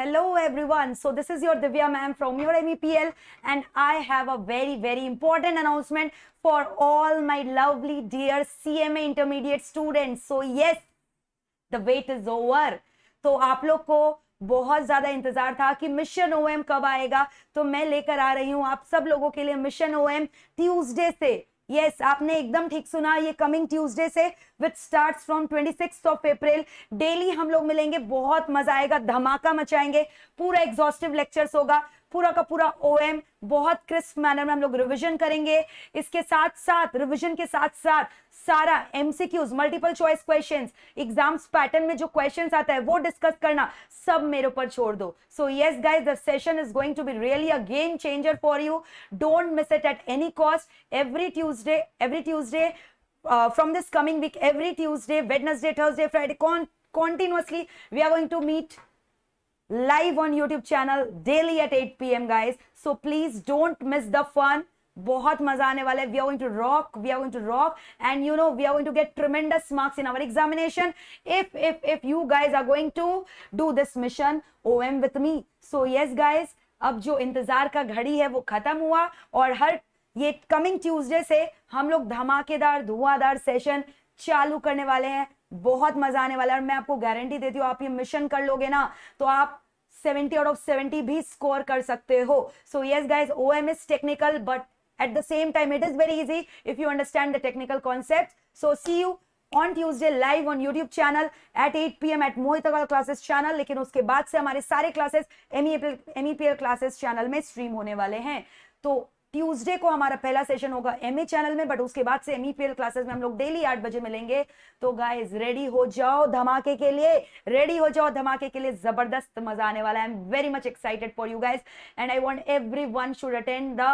Hello everyone. So this is your Divya ma'am from your MEPL and I have a very very important announcement for all my lovely dear CMA intermediate students. So yes, the wait is over. तो आप लोग को बहुत ज़्यादा इंतज़ार था कि mission ओ कब आएगा तो मैं लेकर आ रही हूँ आप सब लोगों के लिए मिशन ओ ट्यूसडे से यस आपने एकदम ठीक सुना ये कमिंग ट्यूसडे से which starts from six of April daily हम लोग मिलेंगे बहुत मजा आएगा धमाका मचाएंगे पूरा एग्जॉस्टिव लेक्चर्स होगा पूरा का पूरा ओ बहुत क्रिस्प मैनर में हम लोग रिविजन करेंगे इसके साथ साथ रिविजन के साथ साथ सारा MCQs multiple choice questions exams pattern में जो क्वेश्चंस आता है वो डिस्कस करना सब मेरे ऊपर छोड़ दो so yes guys the session is going to be really a game changer for you don't miss it at any cost every Tuesday every Tuesday from this coming week every Tuesday Wednesday Thursday Friday continuously we are going to meet live on YouTube channel daily at 8 p.m. guys. So please don't miss the fun. बहुत मजा आने वाला है we are going to rock we are going to rock and you know we are going to get tremendous marks in our examination if if if you guys are going to do this mission O M with me so yes guys अब जो इंतजार का घड़ी है वो खत्म हुआ और हर ये कमिंग ट्यूसडे से हम लोग धमाकेदार धुआंधार सेशन चालू करने वाले हैं बहुत मजा आने वाला है और मैं आपको गारंटी देती हूँ आप ये मिशन कर लोगे ना तो आप 70 आउट ऑफ 70 भी स्कोर कर सकते हो so yes guys O M is technical but at the same time it is very easy if you understand the technical concept so see you on Tuesday live on YouTube channel at 8 am at Mohit classes channel लेकिन उसके बाद से हमारे सारे classes MEPL MEPL classes channel में stream होने वाले हैं तो ट्यूजडे को हमारा पहला सेशन होगा एम e चैनल में बट उसके बाद से एम ई क्लासेस में हम लोग डेली आठ बजे मिलेंगे तो गाइज रेडी हो जाओ धमाके के लिए रेडी हो जाओ धमाके के लिए जबरदस्त मजा आने वाला I am very much excited for you guys and I want everyone should attend the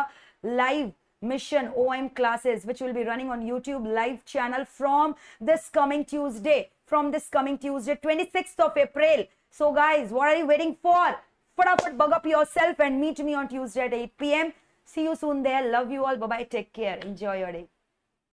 live mission O M classes which will be running on YouTube live channel from this coming Tuesday from this coming Tuesday twenty six of April so guys what are you waiting for फटाफट buck up yourself and meet me on Tuesday at at P M See you soon there. Love you all. Bye bye. Take care. Enjoy your day.